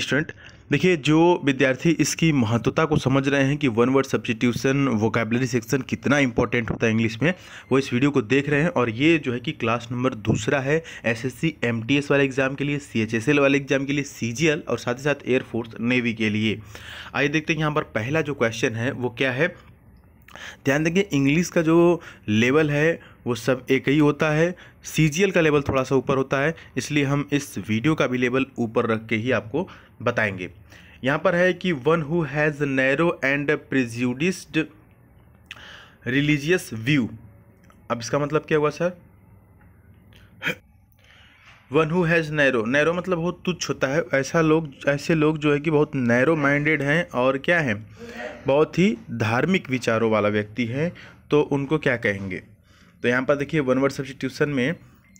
student देखिए जो विद्यार्थी इसकी महत्वता को समझ रहे हैं कि one word substitution vocabulary section कितना इंपॉर्टेंट होता है इंग्लिश में वो इस वीडियो को देख रहे हैं और ये जो है कि क्लास नंबर दूसरा है एसएससी एमटीएस वाले एग्जाम के लिए सीएचएसएल वाले एग्जाम के लिए सीजीएल और साथ ही साथ एयरफोर्स नेवी के लिए आइए देखते हैं यहाँ पर पहला जो क्वेश्चन है वो क्या है ध्यान देंगे इंग्लिश का जो लेवल है वो सब एक ही होता है सी का लेवल थोड़ा सा ऊपर होता है इसलिए हम इस वीडियो का भी लेवल ऊपर रख के ही आपको बताएंगे यहाँ पर है कि one who has narrow and prejudiced religious view अब इसका मतलब क्या हुआ sir one who has narrow narrow मतलब बहुत तुच्छ होता है ऐसा लोग ऐसे लोग जो है कि बहुत नैरो माइंडेड हैं और क्या हैं बहुत ही धार्मिक विचारों वाला व्यक्ति है तो उनको क्या कहेंगे तो यहाँ पर देखिए वन वर्ड सब्सटीट्यूशन में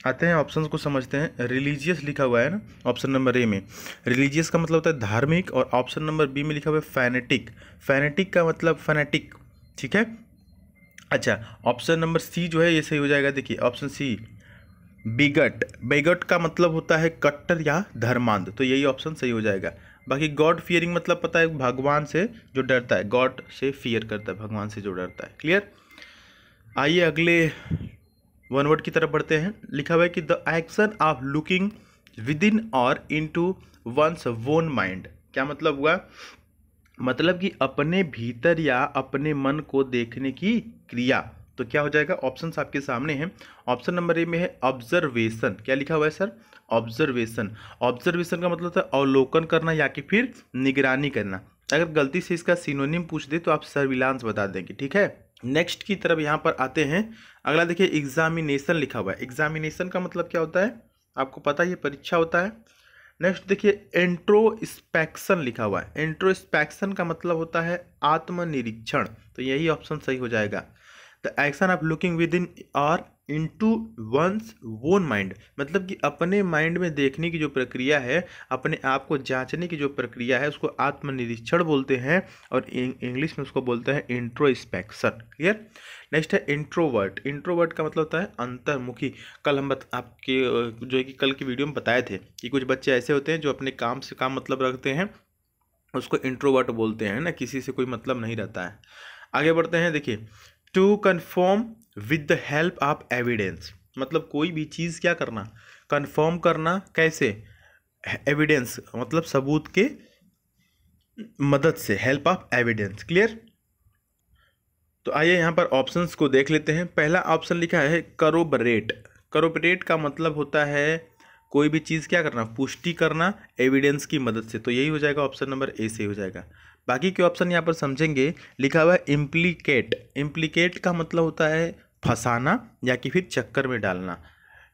आते हैं ऑप्शंस को समझते हैं रिलीजियस लिखा हुआ है ना ऑप्शन नंबर ए में रिलीजियस का मतलब होता है धार्मिक और ऑप्शन नंबर बी में लिखा हुआ है फैनेटिक फैनेटिक का मतलब फैनेटिक ठीक है अच्छा ऑप्शन नंबर सी जो है ये सही हो जाएगा देखिए ऑप्शन सी बिगट बिगट का मतलब होता है कट्टर या धर्मांध तो यही ऑप्शन सही हो जाएगा बाकी गॉड फियरिंग मतलब पता है भगवान से जो डरता है गॉड से फियर करता है भगवान से जो डरता है क्लियर आइए अगले वन वर्ड की तरफ बढ़ते हैं लिखा हुआ है कि the action of looking within और into one's own mind क्या मतलब हुआ मतलब कि अपने भीतर या अपने मन को देखने की क्रिया तो क्या हो जाएगा ऑप्शंस आपके सामने हैं ऑप्शन नंबर ए में है ऑब्जर्वेशन क्या लिखा हुआ है सर ऑब्जर्वेशन ऑब्जर्वेशन का मतलब था अवलोकन करना या कि फिर निगरानी करना अगर गलती से इसका सिनोनिम पूछ दे तो आप सर्विलांस बता देंगे ठीक है नेक्स्ट की तरफ यहाँ पर आते हैं अगला देखिए एग्जामिनेशन लिखा हुआ है एग्जामिनेशन का मतलब क्या होता है आपको पता है ये परीक्षा होता है नेक्स्ट देखिए एंट्रोस्पेक्शन लिखा हुआ है एंट्रोस्पेक्शन का मतलब होता है आत्मनिरीक्षण तो यही ऑप्शन सही हो जाएगा the action of looking within और इंटू वंस वोन माइंड मतलब कि अपने माइंड में देखने की जो प्रक्रिया है अपने आप को जांचने की जो प्रक्रिया है उसको आत्मनिरीक्षण बोलते हैं और इंग्लिश में उसको बोलते हैं इंट्रोस्पेक्शन क्लियर नेक्स्ट है इंट्रोवर्ट इंट्रोवर्ट का मतलब होता है अंतर्मुखी कल हम बत, आपके जो है कि कल की वीडियो में बताए थे कि कुछ बच्चे ऐसे होते हैं जो अपने काम से काम मतलब रखते हैं उसको इंट्रोवर्ट बोलते हैं ना किसी से कोई मतलब नहीं रहता है आगे बढ़ते हैं देखिए to confirm with the help of evidence मतलब कोई भी चीज़ क्या करना कन्फर्म करना कैसे एविडेंस मतलब सबूत के मदद से हेल्प ऑफ एविडेंस क्लियर तो आइए यहाँ पर ऑप्शंस को देख लेते हैं पहला ऑप्शन लिखा है करोबरेट करोबरेट का मतलब होता है कोई भी चीज़ क्या करना पुष्टि करना एविडेंस की मदद से तो यही हो जाएगा ऑप्शन नंबर ए से हो जाएगा बाकी के ऑप्शन यहाँ पर समझेंगे लिखा हुआ है इम्प्लीकेट इम्प्लीकेट का मतलब होता है फंसाना या कि फिर चक्कर में डालना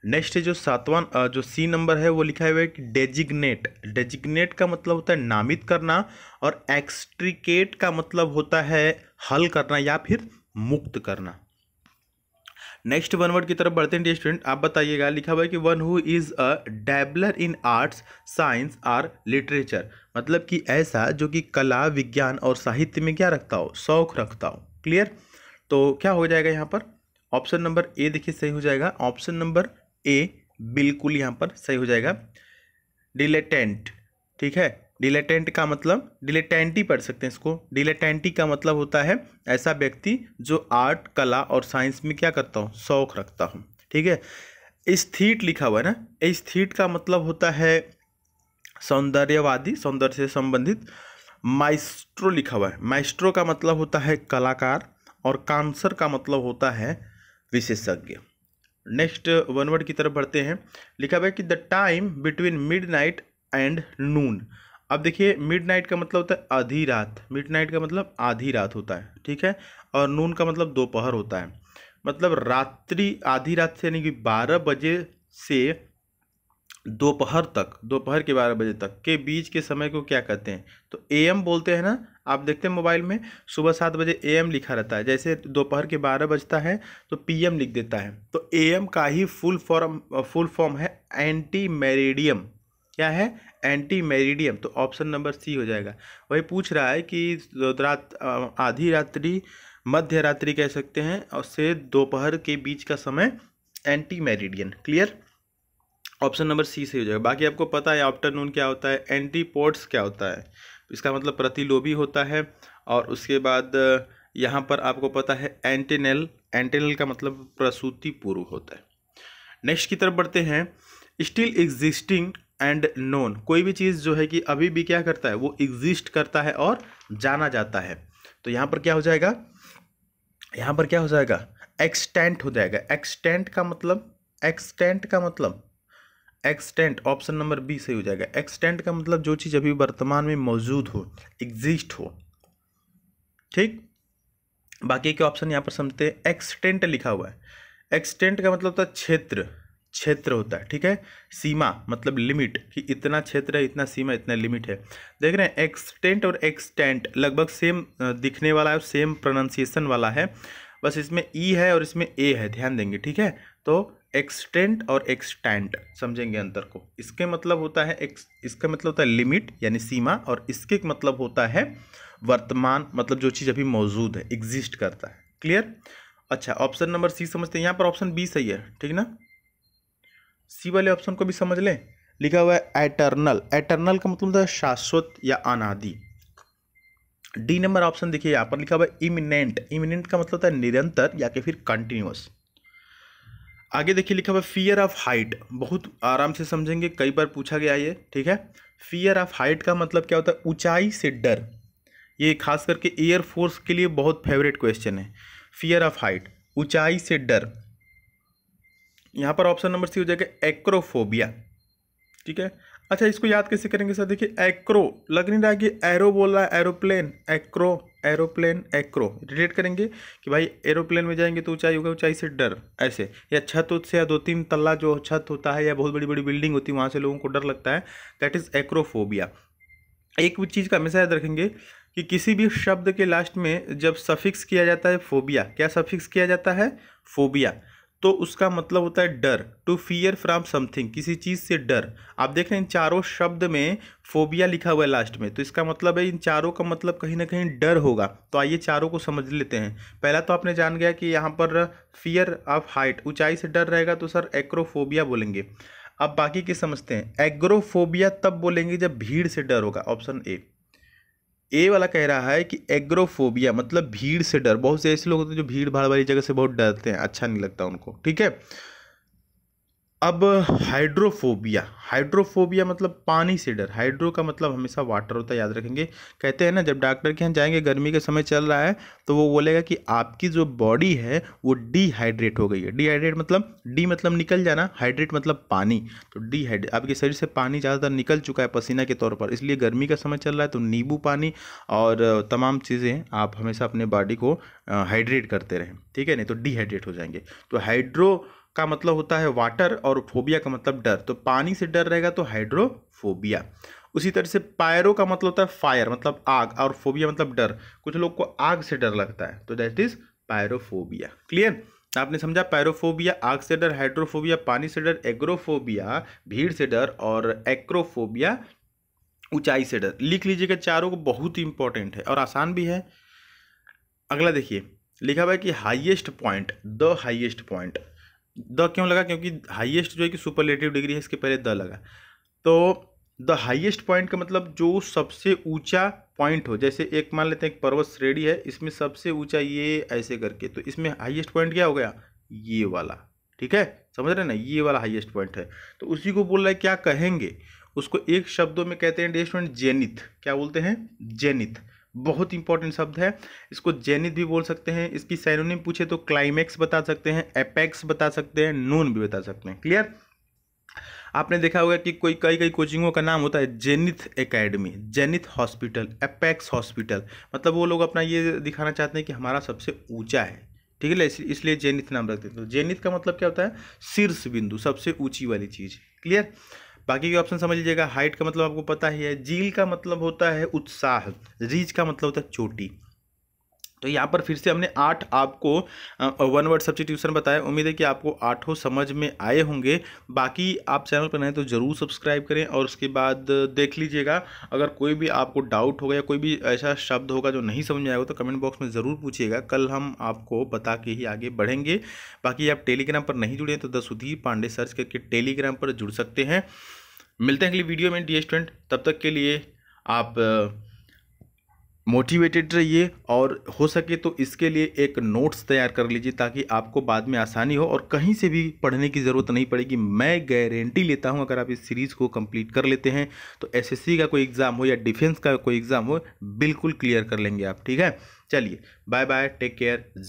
नेक्स्ट जो सातवां जो सी नंबर है वो लिखा हुआ है कि डेजिग्नेट डेजिग्नेट का मतलब होता है नामित करना और एक्सट्रिकेट का मतलब होता है हल करना या फिर मुक्त करना नेक्स्ट वन वर्ड की तरफ बढ़ते हैं डी स्टूडेंट आप बताइएगा लिखा हुआ है कि one who is a dabbler in arts science or literature मतलब कि ऐसा जो कि कला विज्ञान और साहित्य में क्या रखता हो शौक रखता हो क्लियर तो क्या हो जाएगा यहाँ पर ऑप्शन नंबर ए देखिए सही हो जाएगा ऑप्शन नंबर ए बिल्कुल यहाँ पर सही हो जाएगा डिलेटेंट ठीक है डिलेटेंट का मतलब डिलेटेंटी पढ़ सकते हैं इसको डिलेटेंटी का मतलब होता है ऐसा व्यक्ति जो आर्ट कला और साइंस में क्या करता हूँ शौक रखता हूँ ठीक है स्थित लिखा हुआ है ना थीट का मतलब होता है सौंदर्यवादी सौंदर्य से संबंधित माइस्ट्रो लिखा हुआ है माइस्ट्रो का मतलब होता है कलाकार और कांसर का मतलब होता है विशेषज्ञ नेक्स्ट वन वर्ड की तरफ बढ़ते हैं लिखा हुआ है कि the time between midnight and noon अब देखिए मिडनाइट का मतलब होता है आधी रात मिडनाइट का मतलब आधी रात होता है ठीक है और नून का मतलब दोपहर होता है मतलब रात्रि आधी रात से यानी कि बारह बजे से दोपहर तक दोपहर के बारह बजे तक के बीच के समय को क्या कहते हैं तो एम बोलते हैं ना आप देखते हैं मोबाइल में सुबह सात बजे एम लिखा रहता है जैसे दोपहर के बारह बजता है तो पीएम लिख देता है तो एम का ही फुल फॉर्म फुल फॉर्म है एंटी मेरेडियम क्या है एंटी मेरिडियम तो ऑप्शन नंबर सी हो जाएगा वही पूछ रहा है कि रात आधी रात्रि मध्य रात्रि कह सकते हैं और से दोपहर के बीच का समय ante meridian clear option number C से हो जाएगा बाकी आपको पता है आफ्टरनून क्या होता है एंटी पोर्ट्स क्या होता है इसका मतलब प्रतिलोभी होता है और उसके बाद यहाँ पर आपको पता है एंटेनल एंटेनल का मतलब प्रसूति पूर्व होता है नेक्स्ट की तरफ बढ़ते हैं स्टिल एग्जिस्टिंग एंड नोन कोई भी चीज़ जो है कि अभी भी क्या करता है वो एग्जिस्ट करता है और जाना जाता है तो यहाँ पर क्या हो जाएगा यहाँ पर क्या हो जाएगा एक्सटेंट हो जाएगा एक्सटेंट का मतलब एक्सटेंट का मतलब एक्सटेंट ऑप्शन नंबर बी सही हो जाएगा एक्सटेंट का मतलब जो चीज़ अभी वर्तमान में मौजूद हो एग्जिस्ट हो ठीक बाकी के ऑप्शन यहाँ पर समझते हैं एक्सटेंट लिखा हुआ है एक्सटेंट का मतलब था क्षेत्र क्षेत्र होता है ठीक है सीमा मतलब लिमिट कि इतना क्षेत्र है इतना सीमा इतना लिमिट है देख रहे हैं एक्सटेंट और एक्सटेंट लगभग सेम दिखने वाला है और सेम प्रोनाउंसिएशन वाला है बस इसमें ई e है और इसमें ए है ध्यान देंगे ठीक है तो एक्सटेंट और एक्सटेंट समझेंगे अंतर को इसके मतलब होता है एक्स इसका मतलब होता है लिमिट यानी सीमा और इसके मतलब होता है वर्तमान मतलब जो चीज़ अभी मौजूद है एग्जिस्ट करता है क्लियर अच्छा ऑप्शन नंबर सी समझते हैं यहाँ पर ऑप्शन बी सही है ठीक ना सी वाले ऑप्शन को भी समझ लें लिखा हुआ है एटर्नल एटर्नल का मतलब होता है शाश्वत या अनादि डी नंबर ऑप्शन देखिए यहाँ पर लिखा हुआ है इमिनेंट इमिनेंट का मतलब होता है निरंतर या कि फिर कंटिन्यूस आगे देखिए लिखा हुआ है फियर ऑफ हाइट बहुत आराम से समझेंगे कई बार पूछा गया ये ठीक है फियर ऑफ हाइट का मतलब क्या होता है ऊंचाई से डर ये खास करके एयरफोर्स के लिए बहुत फेवरेट क्वेश्चन है फियर ऑफ हाइट ऊंचाई से डर यहाँ पर ऑप्शन नंबर सी हो जाएगा एक्रोफोबिया ठीक है अच्छा इसको याद कैसे करेंगे सर देखिए एक्रो लग नहीं रहा कि एरो बोल रहा है aeroplane acro aeroplane acro relate करेंगे कि भाई एरोप्लेन में जाएंगे तो ऊंचाई होगा ऊंचाई से डर ऐसे या छत से या दो तीन तल्ला जो छत होता है या बहुत बड़ी बड़ी बिल्डिंग होती है वहाँ से लोगों को डर लगता है दैट इज़ एक्रोफोबिया एक चीज़ का हमेशा याद रखेंगे कि किसी भी शब्द के लास्ट में जब सफिक्स किया जाता है फोबिया क्या सफिक्स किया जाता है फोबिया तो उसका मतलब होता है डर टू फियर फ्रॉम समथिंग किसी चीज़ से डर आप देख रहे हैं इन चारों शब्द में फोबिया लिखा हुआ है लास्ट में तो इसका मतलब है इन चारों का मतलब कहीं ना कहीं डर होगा तो आइए चारों को समझ लेते हैं पहला तो आपने जान गया कि यहाँ पर फियर ऑफ हाइट ऊंचाई से डर रहेगा तो सर एक्रोफोबिया बोलेंगे अब बाकी के समझते हैं एग्रोफोबिया तब बोलेंगे जब भीड़ से डर होगा ऑप्शन ए ए वाला कह रहा है कि एग्रोफोबिया मतलब भीड़ से डर बहुत से ऐसे लोग होते हैं जो भीड़ भाड़ वाली जगह से बहुत डरते हैं अच्छा नहीं लगता उनको ठीक है अब हाइड्रोफोबिया हाइड्रोफोबिया मतलब पानी से डर हाइड्रो का मतलब हमेशा वाटर होता है याद रखेंगे कहते हैं ना जब डॉक्टर के यहाँ जाएंगे गर्मी का समय चल रहा है तो वो बोलेगा कि आपकी जो बॉडी है वो डिहाइड्रेट हो गई है डिहाइड्रेट मतलब डी मतलब निकल जाना हाइड्रेट मतलब पानी तो डीहाइड्रेट आपके शरीर से पानी ज़्यादातर निकल चुका है पसीना के तौर पर इसलिए गर्मी का समय चल रहा है तो नींबू पानी और तमाम चीज़ें आप हमेशा अपने बॉडी को हाइड्रेट करते रहें ठीक है नहीं तो डिहाइड्रेट हो जाएंगे तो हाइड्रो का मतलब होता है वाटर और फोबिया का मतलब डर तो पानी से डर रहेगा तो हाइड्रोफोबिया उसी तरह से पायरो का मतलब होता है फायर मतलब आग और फोबिया मतलब डर कुछ लोग को आग से डर लगता है तो दैट इज पायरोफोबिया क्लियर आपने समझा पायरोफोबिया आग से डर हाइड्रोफोबिया पानी से डर एग्रोफोबिया भीड़ से डर और एक्रोफोबिया ऊंचाई से डर लिख लीजिएगा चारों को बहुत ही इंपॉर्टेंट है और आसान भी है अगला देखिए लिखा हुआ है कि highest point the highest point the क्यों लगा क्योंकि हाईएस्ट जो है कि सुपरलेटिव डिग्री है इसके पहले द लगा तो द हाईएस्ट पॉइंट का मतलब जो सबसे ऊंचा पॉइंट हो जैसे एक मान लेते हैं एक पर्वत श्रेणी है इसमें सबसे ऊंचा ये ऐसे करके तो इसमें हाईएस्ट पॉइंट क्या हो गया ये वाला ठीक है समझ रहे ना ये वाला हाईएस्ट पॉइंट है तो उसी को बोल रहा है क्या कहेंगे उसको एक शब्दों में कहते हैं पॉइंट जेनिथ क्या बोलते हैं जेनिथ बहुत इंपॉर्टेंट शब्द है इसको जेनित भी बोल सकते हैं इसकी सैनोनिम पूछे तो क्लाइमैक्स बता सकते हैं एपेक्स बता सकते हैं नून भी बता सकते हैं क्लियर आपने देखा होगा कि कोई कई कई कोचिंगों का नाम होता है zenith academy zenith hospital apex hospital मतलब वो लोग अपना ये दिखाना चाहते हैं कि हमारा सबसे ऊंचा है ठीक है इसलिए जेनिथ नाम रखते हैं तो जेनिथ का मतलब क्या होता है शीर्ष बिंदु सबसे ऊंची वाली चीज़ क्लियर बाकी के ऑप्शन समझ लीजिएगा हाइट का मतलब आपको पता ही है झील का मतलब होता है उत्साह रीज का मतलब होता है चोटी तो यहाँ पर फिर से हमने आठ आपको वन वर्ड ट्यूशन बताया उम्मीद है कि आपको आठों समझ में आए होंगे बाकी आप चैनल पर नए तो ज़रूर सब्सक्राइब करें और उसके बाद देख लीजिएगा अगर कोई भी आपको डाउट होगा या कोई भी ऐसा शब्द होगा जो नहीं समझ में आएगा तो कमेंट बॉक्स में ज़रूर पूछिएगा कल हम आपको बता के ही आगे बढ़ेंगे बाकी आप टेलीग्राम पर नहीं जुड़े तो द सुधीर पांडे सर्च करके टेलीग्राम पर जुड़ सकते हैं मिलते हैं अगली वीडियो में डी स्टूडेंट तब तक के लिए आप मोटिवेटेड रहिए और हो सके तो इसके लिए एक नोट्स तैयार कर लीजिए ताकि आपको बाद में आसानी हो और कहीं से भी पढ़ने की ज़रूरत नहीं पड़ेगी मैं गारंटी लेता हूं अगर आप इस सीरीज़ को कंप्लीट कर लेते हैं तो एसएससी का कोई एग्ज़ाम हो या डिफेंस का कोई एग्ज़ाम हो बिल्कुल क्लियर कर लेंगे आप ठीक है चलिए बाय बाय टेक केयर